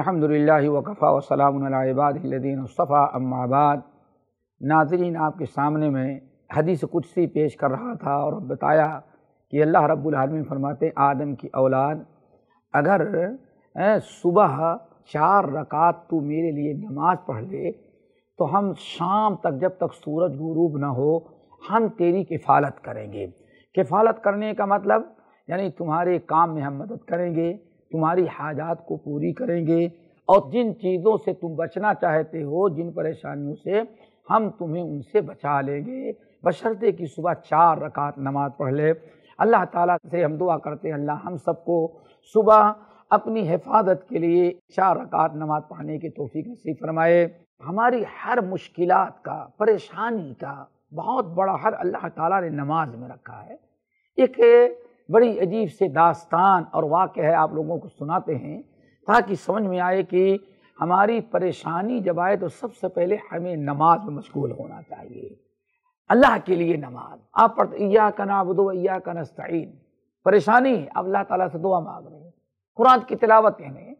अलहमदिल्ला वकफ़ा वसलामबादीन उसफ़ा अम्माबाद नाजरीन आपके सामने में हदीस कुदसी पेश कर रहा था और बताया कि अल्लाह रब्बुलमीन फरमाते आदम की औलाद अगर सुबह चार रकात तू मेरे लिए नमाज पढ़ ले तो हम शाम तक जब तक सूरज गुरूब ना हो हम तेरी किफ़ालत करेंगे किफ़ालत करने का मतलब यानी तुम्हारे काम में हम मदद करेंगे तुम्हारी हाजात को पूरी करेंगे और जिन चीज़ों से तुम बचना चाहते हो जिन परेशानियों से हम तुम्हें उनसे बचा लेंगे बशर्ते कि सुबह चार रकात नमाज पढ़ ले अल्लाह ताला से हम दुआ करते हैं अल्लाह हम सबको सुबह अपनी हिफाजत के लिए चार रकात नमाज पढ़ने की तोफ़ी नसीब फरमाए हमारी हर मुश्किल का परेशानी का बहुत बड़ा हर अल्लाह ताला ने नमाज में रखा है एक बड़ी अजीब से दास्तान और वाक़ है आप लोगों को सुनाते हैं ताकि समझ में आए कि हमारी परेशानी जब आए तो सबसे पहले हमें नमाज में मशगूल होना चाहिए अल्लाह के लिए नमाज आप पढ़ते या का नाबुदो या का नस्तीन परेशानी है अब अल्लाह ताला से दुआ मांग रहे हैं कुरान की तिलावत हैं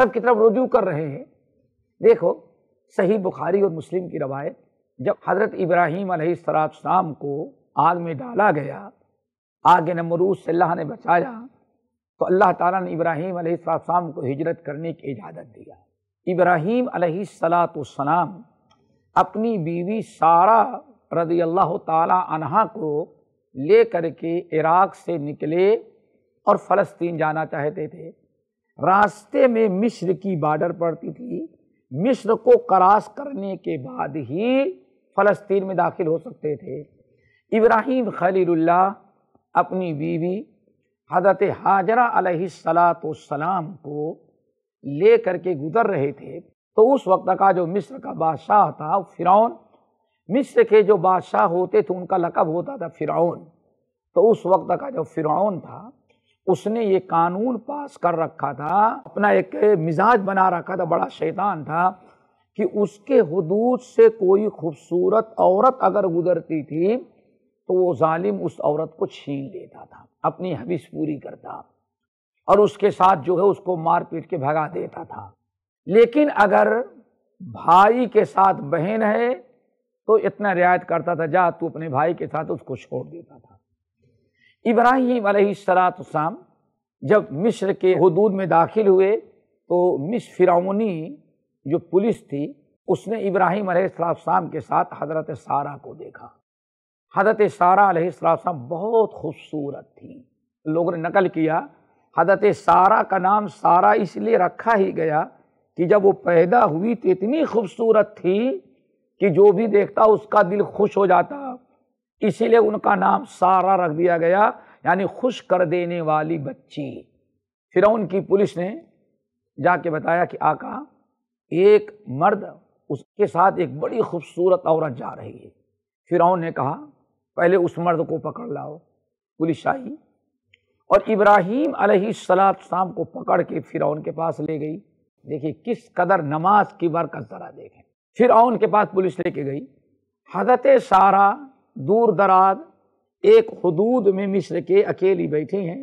रब की तरफ रुजू कर रहे हैं देखो सही बुखारी और मुस्लिम की रवायत जब हज़रत इब्राहीम सलाम को आग में डाला गया आगे नमरूज से अल्लाह ने बचाया तो अल्लाह ताला ने इब्राहीम अलैहिस्सलाम को हिजरत करने की इजाज़त दिया इब्राहीम अलैहिस्सलाम अपनी बीवी सारा रजी अल्लाह तहा को ले कर के इराक़ से निकले और फ़लस्तीन जाना चाहते थे रास्ते में मिस्र की बॉर्डर पड़ती थी मिस्र को क्रॉस करने के बाद ही फ़लस्तीन में दाखिल हो सकते थे इब्राहिम खलीलुल्लाह अपनी बीवी हजरत हाजरा सलाम को ले करके गुजर रहे थे तो उस वक्त का जो मिस्र का बादशाह था फिरौन मिस्र के जो बादशाह होते थे उनका लकब होता था फिरौन तो उस वक्त का जो फिरौन था उसने ये कानून पास कर रखा था अपना एक मिजाज बना रखा था बड़ा शैतान था कि उसके हदूद से कोई खूबसूरत औरत अगर गुजरती थी तो वो ालिम उस औरत को छीन लेता था अपनी हविस पूरी करता और उसके साथ जो है उसको मार पीट के भगा देता था लेकिन अगर भाई के साथ बहन है तो इतना रियायत करता था जा तू अपने भाई के साथ उसको छोड़ देता था इब्राहिम शाम जब मिस्र के हदूद में दाखिल हुए तो मिस फिरौनी जो पुलिस थी उसने इब्राहिम सलाम के साथ हजरत सारा को देखा हजरत सारा अलैहिस्सलाम बहुत खूबसूरत थी लोगों ने नकल किया हजरत सारा का नाम सारा इसलिए रखा ही गया कि जब वो पैदा हुई तो इतनी खूबसूरत थी कि जो भी देखता उसका दिल खुश हो जाता इसीलिए उनका नाम सारा रख दिया गया यानी खुश कर देने वाली बच्ची फिर उनकी पुलिस ने जाके बताया कि आका एक मर्द उसके साथ एक बड़ी खूबसूरत औरत जा रही है फिर उन्होंने कहा पहले उस मर्द को पकड़ लाओ पुलिस आई और इब्राहिम अलैहिस्सलाम को पकड़ के फिरौन के पास ले गई देखिए किस कदर नमाज की बरकत ज़रा देखें फिर के पास पुलिस लेके गई हजरत सारा दूर दराज एक हदूद में मिस्र के अकेली बैठे हैं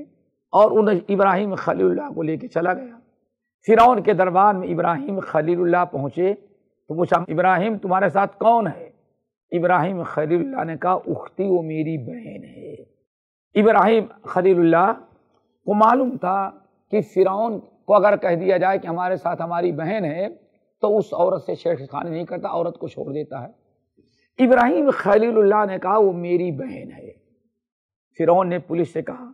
और उन इब्राहिम खलील्ला को लेके चला गया फिरौन के दरबार में इब्राहिम खलील्ला पहुँचे तो पूछा इब्राहिम तुम्हारे साथ कौन है इब्राहिम खलील ने कहा उखती वो मेरी बहन है इब्राहिम खलील को मालूम था कि फ़िरौन को अगर कह दिया जाए कि हमारे साथ हमारी बहन है तो उस औरत से छेड़खानी नहीं करता औरत को छोड़ देता है इब्राहिम खलील ने कहा वो मेरी बहन है फ़िरौन ने पुलिस से कहा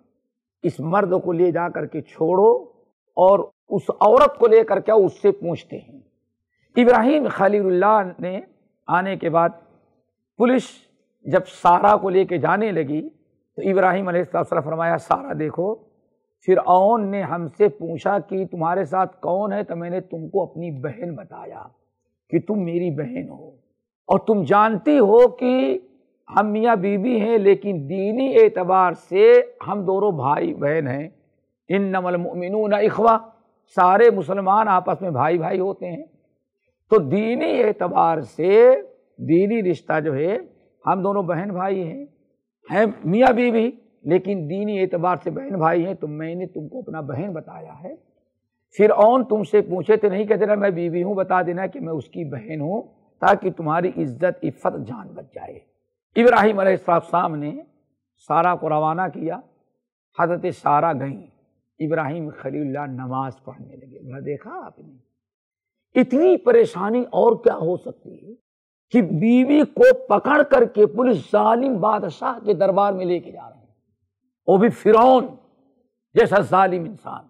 इस मर्द को ले जा करके छोड़ो और उस औरत को लेकर क्या उससे पूछते हैं इब्राहिम खलील ने आने के बाद पुलिस जब सारा को लेके जाने लगी तो इब्राहिम अलैहिस्सलाम फरमाया सारा देखो फिर ओन ने हमसे पूछा कि तुम्हारे साथ कौन है तो मैंने तुमको अपनी बहन बताया कि तुम मेरी बहन हो और तुम जानती हो कि हम मियाँ बीबी हैं लेकिन दीनी एतबार से हम दोनों भाई बहन हैं इन नमलमिन इखवा सारे मुसलमान आपस में भाई भाई होते हैं तो दीनी एतबार से दीनी रिश्ता जो है हम दोनों बहन भाई हैं हैं मियाँ बीवी लेकिन दीनी एतबार से बहन भाई हैं तो मैंने तुमको अपना बहन बताया है फिर ऑन तुमसे पूछे तो नहीं कहते ना मैं बीवी हूँ बता देना कि मैं उसकी बहन हूँ ताकि तुम्हारी इज्जत इफ्फत जान बच जाए इब्राहिम साहब ने सारा को रवाना किया हजरत सारा गई इब्राहिम खलील्ला नमाज पढ़ने लगे देखा आपने इतनी परेशानी और क्या हो सकती है कि बीवी को पकड़ करके पुलिस जालिम बादशाह के दरबार में लेके जा रहे हैं वो भी फिरौन जैसा जालिम इंसान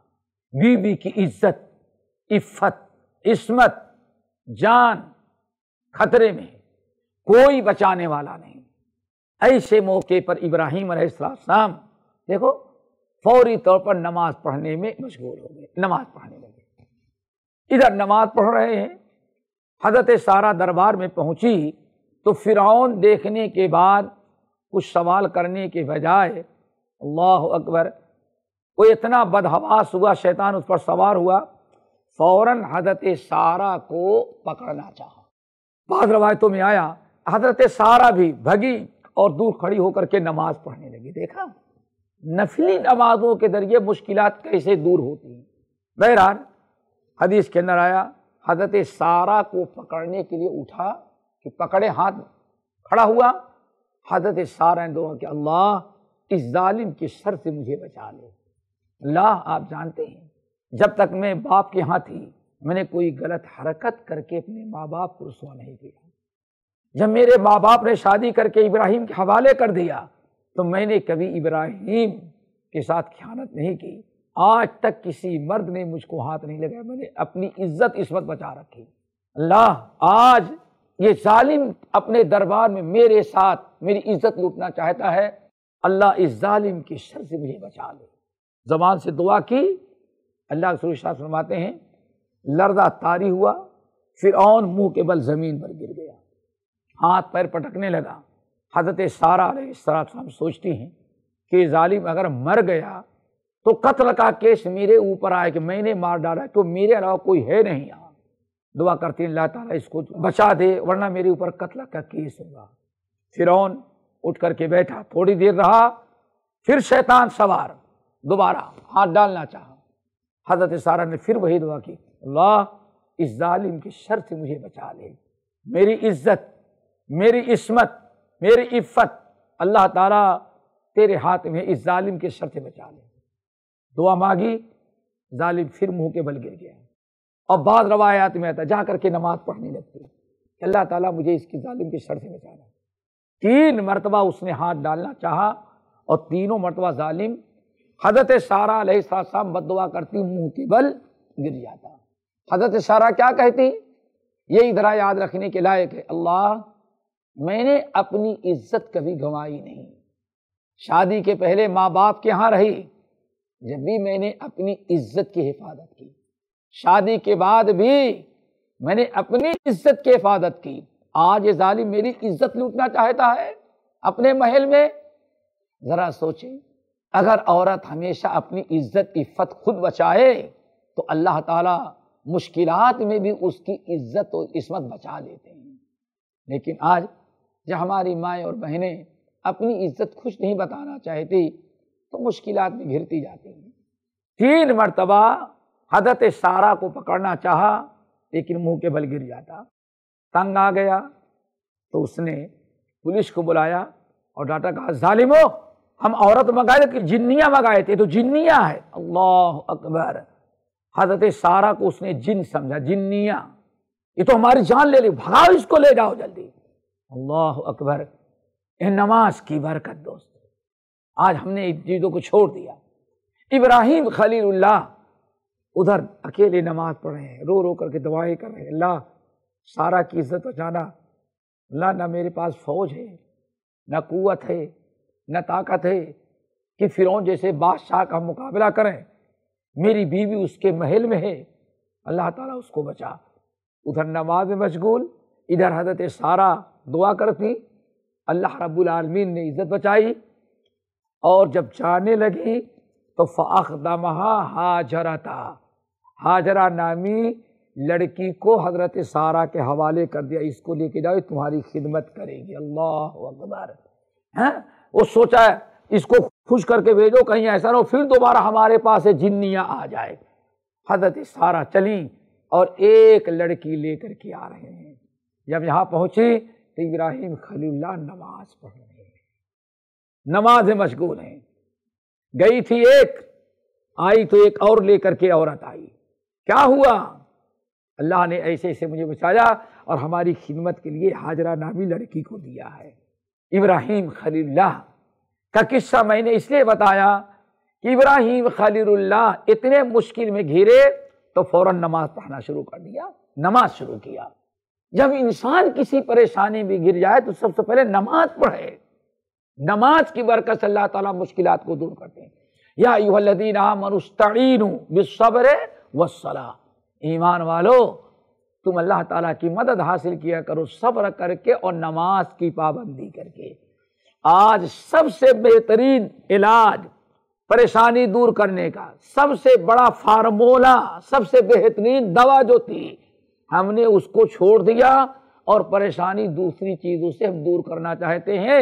बीवी की इज्जत इफ्फत इसमत जान खतरे में कोई बचाने वाला नहीं ऐसे मौके पर इब्राहिम अलैहिस्सलाम देखो फौरी तौर पर नमाज पढ़ने में मशगूल हो गए नमाज पढ़ने लगे इधर नमाज पढ़ रहे हैं हजरत सारा दरबार में पहुंची तो फ़िरौन देखने के बाद कुछ सवाल करने के बजाय अल्लाह अकबर वो इतना बदहवास हुआ शैतान उस पर सवार हुआ फ़ौर हजरत सारा को पकड़ना चाहा बाद रवायतों में आया हजरत सारा भी भगी और दूर खड़ी होकर के नमाज पढ़ने लगी देखा नफली नमाजों के जरिए मुश्किल कैसे दूर होती हैं बहरहाल हदीस के अंदर आया हजरत सारा को पकड़ने के लिए उठा कि पकड़े हाथ खड़ा हुआ हजरत सारा ने दुआ कि अल्लाह इस जालिम के शर से मुझे बचा लो अल्लाह आप जानते हैं जब तक मैं बाप के यहाँ थी मैंने कोई गलत हरकत करके अपने माँ बाप को रुसवा नहीं दिया जब मेरे माँ बाप ने शादी करके इब्राहिम के हवाले कर दिया तो मैंने कभी इब्राहिम के साथ ख्यानत नहीं की आज तक किसी मर्द ने मुझको हाथ नहीं लगाया मैंने अपनी इज्जत इस वक्त बचा रखी अल्लाह आज ये जालिम अपने दरबार में मेरे साथ मेरी इज्जत लूटना चाहता है अल्लाह इस जालिम की शर से मुझे बचा ले जबान से दुआ की अल्लाह के सुरक्षा फरमाते हैं लर्दा तारी हुआ फिर ऑन मुँह के बल ज़मीन पर गिर गया हाथ पैर पटकने लगा हजरत सारा हम सोचती हैं कि जालिम अगर मर गया तो कत्ल का केस मेरे ऊपर आया कि मैंने मार डाला तो मेरे अलावा कोई है नहीं यहाँ दुआ करते हैं अल्लाह ताला इसको बचा दे वरना मेरे ऊपर कत्ल का केस होगा फिरौन उठ करके बैठा थोड़ी देर रहा फिर शैतान सवार दोबारा हाथ डालना चाह हजरत सारा ने फिर वही दुआ की अल्लाह इस जालिम की शर से मुझे बचा ले मेरी इज्जत मेरी इसमत मेरी इफ़त अल्लाह ताला तेरे हाथ में इस जालिम के शर से बचा ले दुआ मांगी जालिम फिर मुंह के बल गिर गया अब बाद रवायात में आता जा करके नमाज पढ़ने लगती है अल्लाह ताला मुझे इसकी जालिम की शर से बचाना तीन मरतबा उसने हाथ डालना चाहा और तीनों मरतबा जालिम हजरत सारा अलैहिस्सलाम दुआ करती मुंह के बल गिर जाता हजरत सारा क्या कहती ये इधरा याद रखने के लायक है अल्लाह मैंने अपनी इज्जत कभी गंवाई नहीं शादी के पहले माँ बाप के यहाँ रही जब भी मैंने अपनी इज्जत की हिफाजत की शादी के बाद भी मैंने अपनी इज्जत की हिफाजत की आज ये जालिम मेरी इज्जत लूटना चाहता है अपने महल में ज़रा सोचें अगर औरत हमेशा अपनी इज्जत की फत खुद बचाए तो अल्लाह ताला मुश्किलात में भी उसकी इज्जत और इसमत बचा लेते हैं लेकिन आज जब हमारी माएँ और बहनें अपनी इज्जत खुश नहीं बताना चाहती तो मुश्किल में घिरती जाती हैं तीन मरतबा हदरत सारा को पकड़ना चाहा लेकिन मुंह के बल गिर जाता तंग आ गया तो उसने पुलिस को बुलाया और डाटा कहा जालिमो हम औरत मंगाए थे जिन्निया मंगाए थे तो जिन्निया है अल्लाह अकबर हजरत सारा को उसने जिन समझा जिन्निया ये तो हमारी जान ले ली भगाओ इसको ले जाओ जल्दी अल्लाह अकबर ए नमाज की बरकत दोस्त आज हमने इन चीज़ों को छोड़ दिया इब्राहिम खलील्ला उधर अकेले नमाज पढ़ रहे हैं रो रो करके दवाएं कर रहे हैं अल्लाह सारा की इज्जत बचाना अल्लाह ना मेरे पास फौज है ना कुत है ना ताकत है कि फिरौन जैसे बादशाह का मुकाबला करें मेरी बीवी उसके महल में है अल्लाह ताला उसको बचा उधर नमाज में मशगूल इधर हजरत सारा दुआ करती अल्लाह रब्बुल आलमीन ने इज़्ज़त बचाई और जब जाने लगी तो फाख फ़ाखदमहा हाजरा था हाजरा नामी लड़की को हजरत सारा के हवाले कर दिया इसको लेके जाओ तुम्हारी खिदमत करेगी अल्लाह अकबर हैं वो सोचा है इसको खुश करके भेजो कहीं ऐसा ना हो फिर दोबारा हमारे पास है जिन्नियाँ आ जाए हजरत सारा चली और एक लड़की लेकर के आ रहे हैं जब यहाँ पहुँची तो इब्राहिम खलील नमाज पढ़ रहे नमाज मशगूल हैं गई थी एक आई तो एक और लेकर के औरत आई क्या हुआ अल्लाह ने ऐसे ऐसे मुझे बचाया और हमारी खिदमत के लिए हाजरा नामी लड़की को दिया है इब्राहिम खलील्ला का किस्सा मैंने इसलिए बताया कि इब्राहिम खलील्ला इतने मुश्किल में घिरे तो फ़ौर नमाज पढ़ना शुरू कर दिया नमाज शुरू किया जब इंसान किसी परेशानी में गिर जाए तो सबसे पहले नमाज पढ़े नमाज की बरकत अल्लाह ताला मुश्किलात को दूर करते हैं या युहदीन मनुस्तीन बिसब्र वसला ईमान वालो तुम अल्लाह ताला की मदद हासिल किया करो सब्र करके और नमाज की पाबंदी करके आज सबसे बेहतरीन इलाज परेशानी दूर करने का सबसे बड़ा फार्मूला सबसे बेहतरीन दवा जो थी हमने उसको छोड़ दिया और परेशानी दूसरी चीज़ों से हम दूर करना चाहते हैं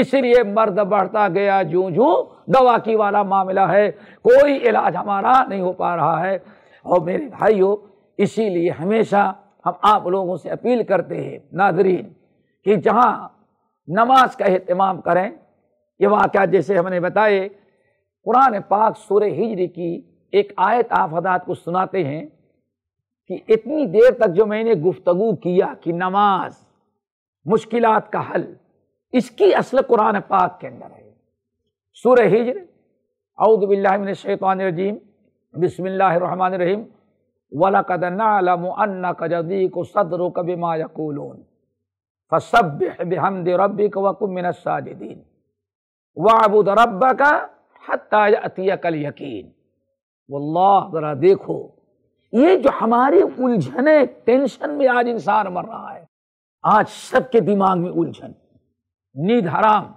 इसलिए मर्द बढ़ता गया जो जो दवा की वाला मामला है कोई इलाज हमारा नहीं हो पा रहा है और मेरे भाइयों इसीलिए हमेशा हम आप लोगों से अपील करते हैं नाजरीन कि जहाँ नमाज का अहतमाम करें ये वाक़ जैसे हमने बताए कुरान पाक सूर हिजरी की एक आयत आप को सुनाते हैं कि इतनी देर तक जो मैंने गुफ्तगु किया कि नमाज मुश्किल का हल इसकी असल कुरान पाक के अंदर है सुर हिजर अउदबिल्लाशैतरजीम बिसमीम वलकदनालमी को सदर कबिमा यकूलून वकुमिन साजिदीन वाबुद रब का हत्या कल यकीन वल्लाह ज़रा देखो ये जो हमारी उलझने टेंशन में आज इंसान मर रहा है आज सबके दिमाग में उलझन नींद हराम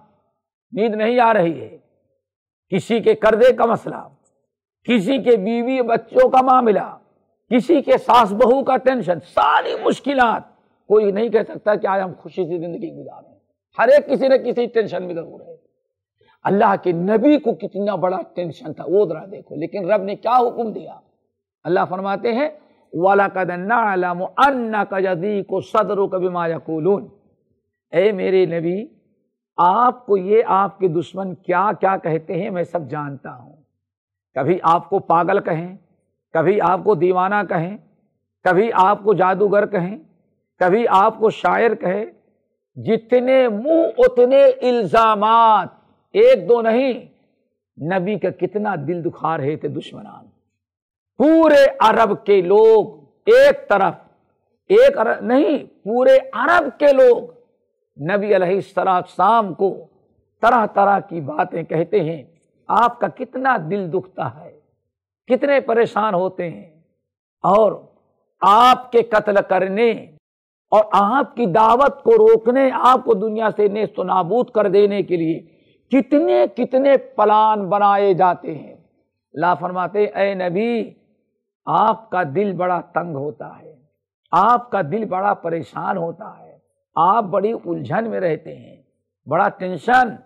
नींद नहीं आ रही है किसी के कर्जे का मसला किसी के बीवी बच्चों का मामला किसी के सास बहू का टेंशन सारी मुश्किल कोई नहीं कह सकता कि आज हम खुशी से जिंदगी हैं हर एक किसी न किसी टेंशन में जरूर है अल्लाह के नबी को कितना बड़ा टेंशन था वो जरा देखो लेकिन रब ने क्या हुक्म दिया अल्लाह फरमाते हैं वाला कदनाम अन्ना कजदी को सदर कभी मायाकूलून ए मेरे नबी आपको ये आपके दुश्मन क्या क्या कहते हैं मैं सब जानता हूँ कभी आपको पागल कहें कभी आपको दीवाना कहें कभी आपको जादूगर कहें कभी आपको शायर कहे जितने मुंह उतने इल्ज़ामात एक दो नहीं नबी का कितना दिल दुखार है थे दुश्मनान पूरे अरब के लोग एक तरफ एक अरब नहीं पूरे अरब के लोग नबी शाम को तरह तरह की बातें कहते हैं आपका कितना दिल दुखता है कितने परेशान होते हैं और आपके कत्ल करने और आपकी दावत को रोकने आपको दुनिया से ने नाबूद कर देने के लिए कितने कितने प्लान बनाए जाते हैं ला फरमाते ए नबी आपका दिल बड़ा तंग होता है आपका दिल बड़ा परेशान होता है आप बड़ी उलझन में रहते हैं बड़ा टेंशन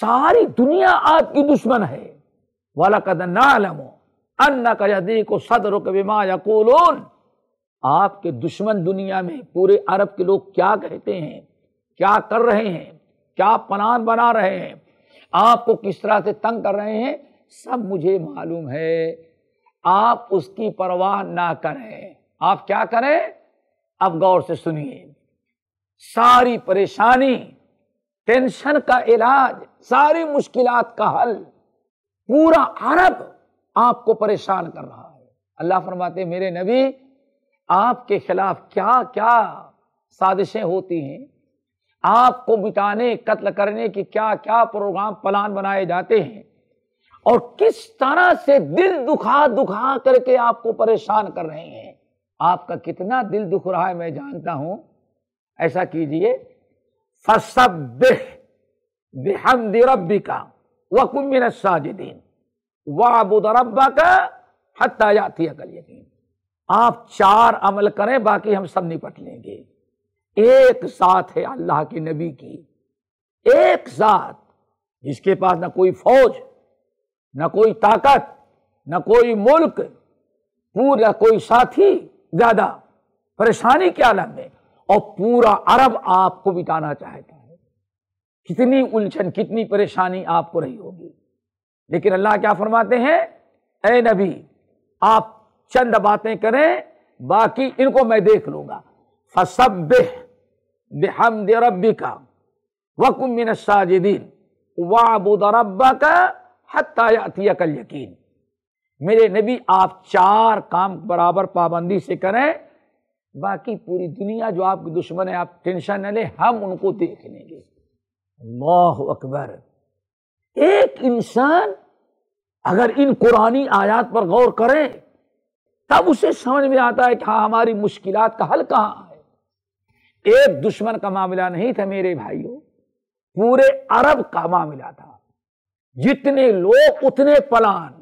सारी दुनिया आपकी दुश्मन है वाला कद नो अन्ना का यदि को सदर के बीमा यकोलोन आपके दुश्मन दुनिया में पूरे अरब के लोग क्या कहते हैं क्या कर रहे हैं क्या पनान बना रहे हैं आपको किस तरह से तंग कर रहे हैं सब मुझे मालूम है आप उसकी परवाह ना करें आप क्या करें अब गौर से सुनिए सारी परेशानी टेंशन का इलाज सारी मुश्किलात का हल पूरा अरब आपको परेशान कर रहा है अल्लाह फरमाते मेरे नबी आपके खिलाफ क्या क्या साजिशें होती हैं आपको मिटाने कत्ल करने के क्या क्या प्रोग्राम प्लान बनाए जाते हैं और किस तरह से दिल दुखा दुखा करके आपको परेशान कर रहे हैं आपका कितना दिल दुख रहा है मैं जानता हूं ऐसा कीजिए फसबिह रब्बी का साजिदीन रब्बा का हत्या यकीन आप चार अमल करें बाकी हम सब निपट लेंगे एक साथ है अल्लाह के नबी की एक साथ जिसके पास ना कोई फौज न कोई ताकत न कोई मुल्क पूरा कोई साथी ज्यादा परेशानी के आलम में और पूरा अरब आपको बिताना चाहता है कितनी उलझन कितनी परेशानी आपको रही होगी लेकिन अल्लाह क्या फरमाते हैं ए नबी आप चंद बातें करें बाकी इनको मैं देख लूंगा फसब बेहमद रबी का वकुमिन वाबुद रब्बा का हत्या कल यकीन मेरे नबी आप चार काम बराबर पाबंदी से करें बाकी पूरी दुनिया जो आपके दुश्मन है आप टेंशन न ले हम उनको देख लेंगे अल्लाह अकबर एक इंसान अगर इन कुरानी आयात पर गौर करें तब उसे समझ में आता है कि हाँ हमारी मुश्किल का हल कहाँ है एक दुश्मन का मामला नहीं था मेरे भाइयों पूरे अरब का मामला था जितने लोग उतने पलान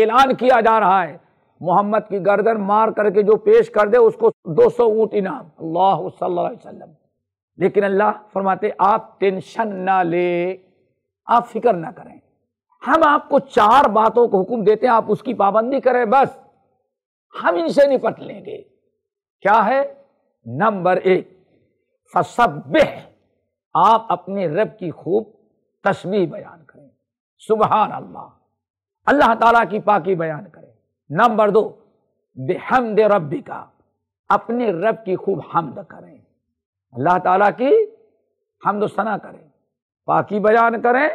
ऐलान किया जा रहा है मोहम्मद की गर्दन मार करके जो पेश कर दे उसको 200 सौ ऊँट इनाम अल्लाह वसल्लम लेकिन अल्लाह फरमाते आप टेंशन ना ले आप फिक्र ना करें हम आपको चार बातों को हुक्म देते हैं आप उसकी पाबंदी करें बस हम इनसे निपट लेंगे क्या है नंबर एक फसब आप अपने रब की खूब तस्वीर बयान सुबहान अल्लाह अल्लाह ताला की पाकी बयान करें नंबर दो बेहमद रबी का अपने रब की खूब हमद करें अल्लाह ताला की हमद सना करें पाकी बयान करें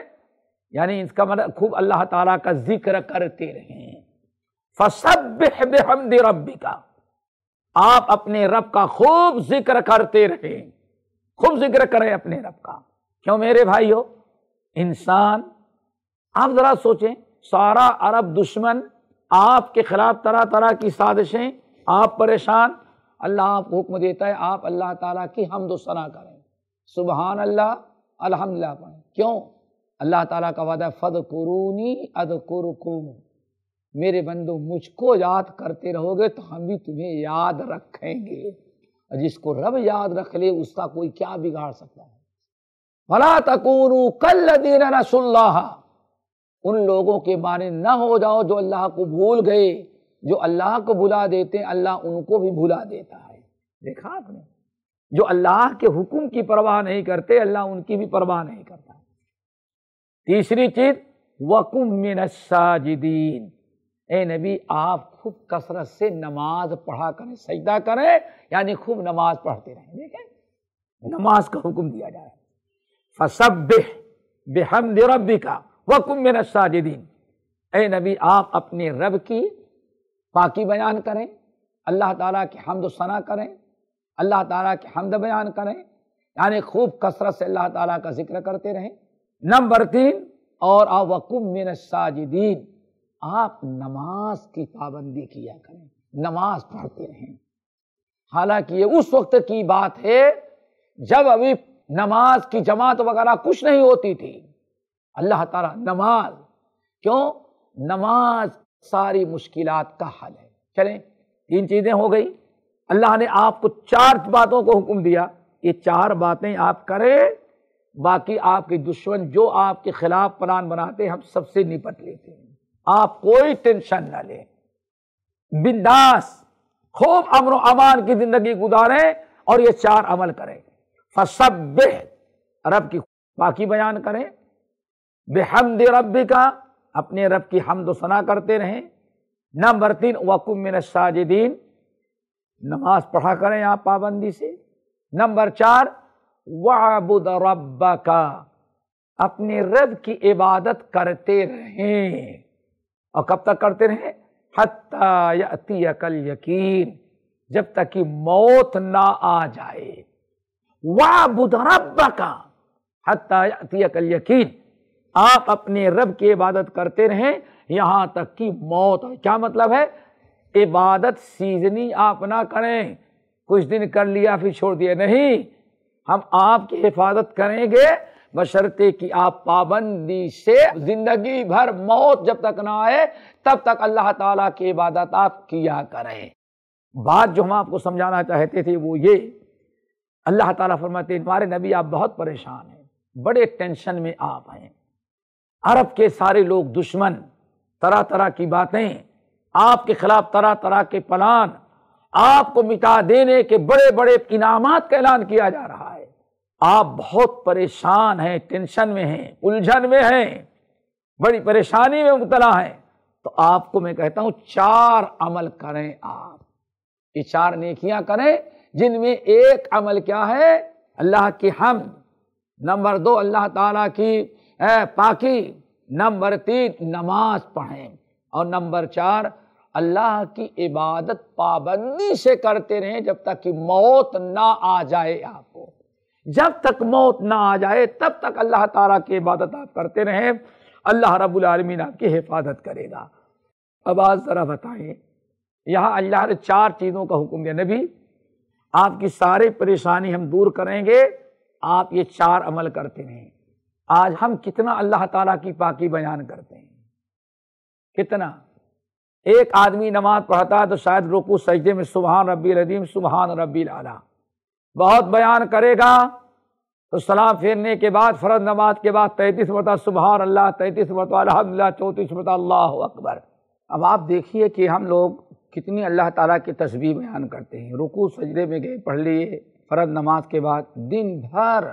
यानी इसका मतलब खूब अल्लाह ताला का जिक्र करते रहें फसब्बिह बेहमद रबी का आप अपने रब का खूब जिक्र करते रहें खूब जिक्र करें अपने रब का क्यों मेरे भाइयों इंसान आप ज़रा सोचें सारा अरब दुश्मन आपके ख़िलाफ़ तरह तरह की साजिशें आप परेशान अल्लाह आपको हुक्म देता है आप अल्लाह ताला की हमदो सना करें सुबहान अल्लाह अल्हम्दुलिल्लाह पढ़े क्यों अल्लाह ताला का वादा फ़द कुरूनी अद कुरकुम मेरे बंदो मुझको याद करते रहोगे तो हम भी तुम्हें याद रखेंगे जिसको रब याद रख ले उसका कोई क्या बिगाड़ सकता है भला तकून कल दिन रसुल्ला उन लोगों के बारे ना हो जाओ जो अल्लाह को भूल गए जो अल्लाह को भुला देते हैं अल्लाह उनको भी भुला देता है देखा आपने जो अल्लाह के हुक्म की परवाह नहीं करते अल्लाह उनकी भी परवाह नहीं करता तीसरी चीज वकुम मिन साजिदीन ए नबी आप खूब कसरत से नमाज पढ़ा करें सजदा करें यानी खूब नमाज पढ़ते रहें देखें नमाज का हुक्म दिया जाए फसब बेहम रबी का वकुम मेरा साजिदीन ए नबी आप अपने रब की पाकि बयान करें अल्लाह ताला की हमद सना करें अल्लाह ताला की हमद बयान करें यानी खूब कसरत से अल्लाह ताला का जिक्र करते रहें नंबर तीन और आप वकुम मिन साजिदीन आप नमाज की पाबंदी किया करें नमाज पढ़ते रहें हालांकि ये उस वक्त की बात है जब अभी नमाज की जमात वगैरह कुछ नहीं होती थी अल्लाह ताला नमाज क्यों नमाज सारी मुश्किलात का हल है चलें तीन चीज़ें हो गई अल्लाह ने आपको चार बातों को हुक्म दिया ये चार बातें आप करें बाकी आपके दुश्मन जो आपके खिलाफ प्लान बनाते हम सबसे निपट लेते हैं आप कोई टेंशन ना लें बिंदास खूब अमर अमान की जिंदगी गुजारें और ये चार अमल करें फसब रब की बाकी बयान करें बेहमद रब का अपने रब की हमद सना करते रहें नंबर तीन वकुम मिन साजिदीन नमाज पढ़ा करें आप पाबंदी से नंबर चार वाबुद रब का अपने रब की इबादत करते रहें और कब तक करते रहें हती यकीन जब तक कि मौत ना आ जाए वाबुद रब का हती अकल यकीन आप अपने रब की इबादत करते रहें यहां तक कि मौत क्या मतलब है इबादत सीजनी आप ना करें कुछ दिन कर लिया फिर छोड़ दिया नहीं हम आपकी हिफाजत करेंगे बशर्ते कि आप पाबंदी से जिंदगी भर मौत जब तक ना आए तब तक अल्लाह ताला की इबादत आप किया करें बात जो हम आपको समझाना चाहते थे वो ये अल्लाह ताला फरमाते हमारे नबी आप बहुत परेशान हैं बड़े टेंशन में आप हैं अरब के सारे लोग दुश्मन तरह तरह की बातें आपके खिलाफ तरह तरह के प्लान आपको मिटा देने के बड़े बड़े इनाम का ऐलान किया जा रहा है आप बहुत परेशान हैं टेंशन में हैं उलझन में हैं बड़ी परेशानी में मुबतला हैं तो आपको मैं कहता हूं चार अमल करें आप ये चार नेकियां करें जिनमें एक अमल क्या है अल्लाह की हम नंबर दो अल्लाह ताला की पाकि नंबर तीन नमाज पढ़ें और नंबर चार अल्लाह की इबादत पाबंदी से करते रहें जब तक कि मौत ना आ जाए आपको जब तक मौत ना आ जाए तब तक अल्लाह तारा की इबादत आप करते रहें अल्लाह रब्बुल आलमीन आपकी हिफाजत करेगा अब आज ज़रा बताएं यहाँ अल्लाह ने चार चीज़ों का हुक्म दिया नबी आपकी सारी परेशानी हम दूर करेंगे आप ये चार अमल करते रहें आज हम कितना अल्लाह ताला की पाकी बयान करते हैं कितना एक आदमी नमाज पढ़ता है तो शायद रुकू सजदे में सुबहान रबी रदीम सुबहान रबी आला बहुत बयान करेगा तो सलाम फेरने के बाद फ़र्ज नमाज के बाद तैतीस मरता सुबहान अल्लाह तैतीस मरतबा अलहमदिल्ला चौंतीस मरतबा अल्लाह अकबर अब आप देखिए कि हम लोग कितनी अल्लाह ताला की तस्वीर बयान करते हैं रुकू सजदे में गए पढ़ लिए फ़र्ज नमाज के बाद दिन भर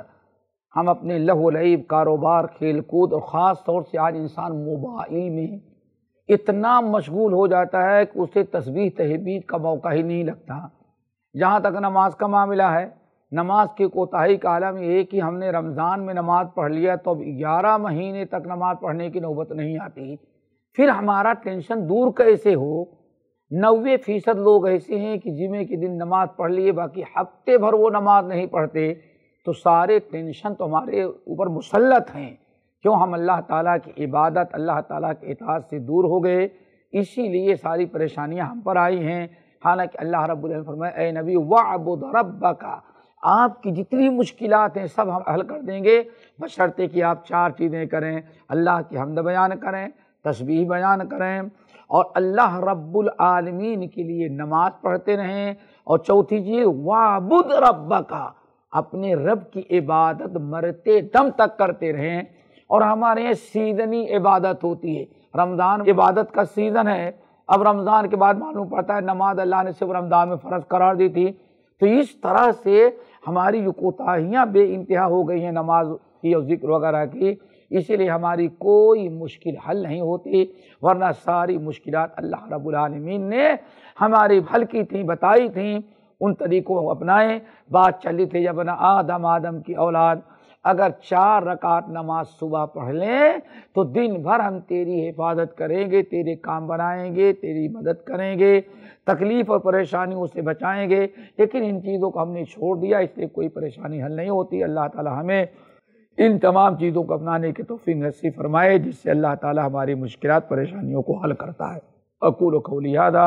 हम अपने लहूलब कारोबार खेल कूद और ख़ास तौर से आज इंसान मोबाइल में इतना मशगूल हो जाता है कि उसे तस्वीर तहबीद का मौका ही नहीं लगता जहाँ तक नमाज का मामला है नमाज की कोताही का आलम ये कि हमने रमज़ान में नमाज पढ़ लिया तो अब ग्यारह महीने तक नमाज पढ़ने की नौबत नहीं आती फिर हमारा टेंशन दूर कैसे हो नबे फ़ीसद लोग ऐसे हैं कि जिमे के दिन नमाज पढ़ लिए बाकी हफ्ते भर वो नमाज नहीं पढ़ते तो सारे टेंशन तो हमारे ऊपर मुसलत हैं क्यों हम अल्लाह ताला की इबादत अल्लाह ताला के इतिहास से दूर हो गए इसीलिए सारी परेशानियां हम पर आई हैं हालांकि अल्लाह रब्बुल फरमाए नबी वाबुद रब्बा का आपकी जितनी मुश्किल हैं सब हम हल कर देंगे बशर्ते कि आप चार चीज़ें करें अल्लाह की हमद बयान करें तस्बीह बयान करें और अल्लाह रब्बुल के लिए नमाज पढ़ते रहें और चौथी चीज़ वबुद रब्बा का अपने रब की इबादत मरते दम तक करते रहें और हमारे यहाँ सीजनी इबादत होती है रमज़ान इबादत का सीज़न है अब रमज़ान के बाद मालूम पड़ता है नमाज अल्लाह ने सिर्फ रमज़ान में फ़र्ज करार दी थी तो इस तरह से हमारी जो कोताहियाँ बे इंतहा हो गई हैं नमाज की और जिक्र वगैरह की इसीलिए हमारी कोई मुश्किल हल नहीं होती वरना सारी मुश्किल अल्लाह रबालमीन ने हमारी हल की थी बताई थी उन तरीक़ों को अपनाएं बात चली थी जब ना आदम आदम की औलाद अगर चार रकात नमाज सुबह पढ़ लें तो दिन भर हम तेरी हिफाजत करेंगे तेरे काम बनाएंगे तेरी मदद करेंगे तकलीफ़ और परेशानियों से बचाएंगे लेकिन इन चीज़ों को हमने छोड़ दिया इसलिए कोई परेशानी हल नहीं होती अल्लाह ताला हमें इन तमाम चीज़ों को अपनाने के तोफ़ी नसीब फरमाए जिससे अल्लाह ताला हमारी मुश्किल परेशानियों को हल करता है अकूल खौलियादा